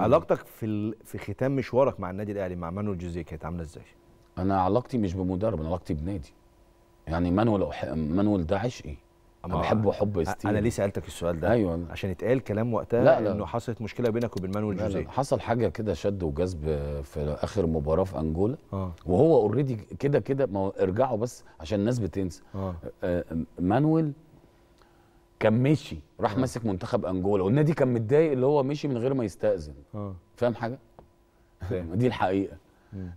علاقتك في في ختام مشوارك مع النادي الاهلي مع مانويل جوزيه كانت عامله ازاي؟ انا علاقتي مش بمدرب انا علاقتي بنادي يعني مانويل أح... مانويل ده عشقي انا بحبه حب استيل انا ليه سالتك السؤال ده؟ ايوه عشان اتقال كلام وقتها لا لا. انه حصلت مشكله بينك وبين مانويل جوزيه حصل حاجه كده شد وجذب في اخر مباراه في انجولا آه. وهو اوريدي كده كده ما ارجعوا بس عشان الناس بتنسى آه. آه مانويل كان مشي راح آه. ماسك منتخب انجولا والنادي كان متضايق اللي هو مشي من غير ما يستاذن آه. فاهم حاجه فاهم دي الحقيقه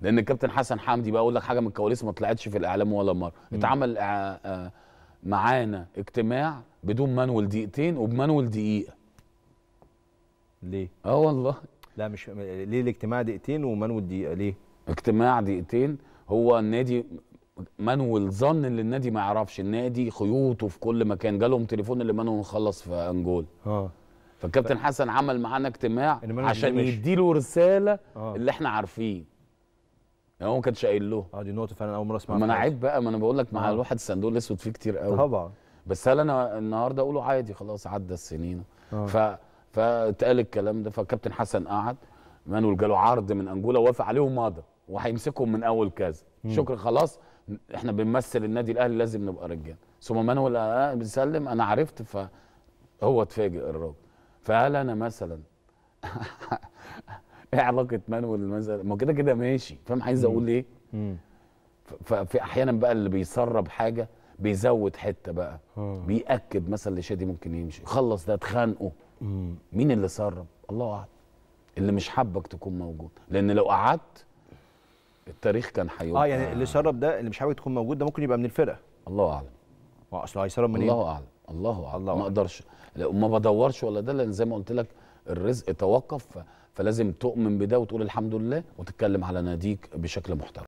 لان الكابتن حسن حمدي بقى اقول لك حاجه من الكواليس ما طلعتش في الاعلام ولا مره اتعمل آه، معانا اجتماع بدون مانول دقيقتين وبمانول دقيقه ليه اه والله لا مش ليه الاجتماع دقيقتين ومانول دقيقه ليه اجتماع دقيقتين هو النادي منو الظن ان النادي ما يعرفش النادي خيوطه في كل مكان جالهم تليفون اللي منو نخلص في انجول اه فالكابتن ف... حسن عمل معانا اجتماع عشان يديله رساله آه. اللي احنا عارفين يعني هو ما كانش قايل له اه دي نقطه فعلا اول مره اسمعها ما انا عيب بقى ما انا بقول لك مع آه. الواحد الصندوق الاسود فيه كتير قوي طبعا بس هل انا النهارده اقوله عادي خلاص عدى السنين آه. ف فاتقال الكلام ده فالكابتن حسن قعد مانويل جاله عرض من انجولا وافق عليه ومضى وهيمسكهم من اول كذا شكرا خلاص احنا بنمثل النادي الاهلي لازم نبقى رجال ثم مانويل آه، آه، بيسلم انا عرفت فهو اتفاجئ الراجل فهل انا مثلا ايه علاقه مانويل مثلا ما كده كده ماشي فاهم عايز اقول ايه ففي احيانا بقى اللي بيسرب حاجه بيزود حته بقى آه. بياكد مثلا لشادي ممكن يمشي خلص ده اتخانقوا مين اللي سرب الله اعلم اللي مش حابك تكون موجود لان لو قعدت التاريخ كان هيبقى اه يعني اللي سرب ده اللي مش حابب تكون موجود ده ممكن يبقى من الفرقه الله اعلم ما اصل هيسرب منين الله اعلم الله اعلم ما اقدرش ما بدورش ولا ده لان زي ما قلت لك الرزق توقف فلازم تؤمن بده وتقول الحمد لله وتتكلم على ناديك بشكل محترم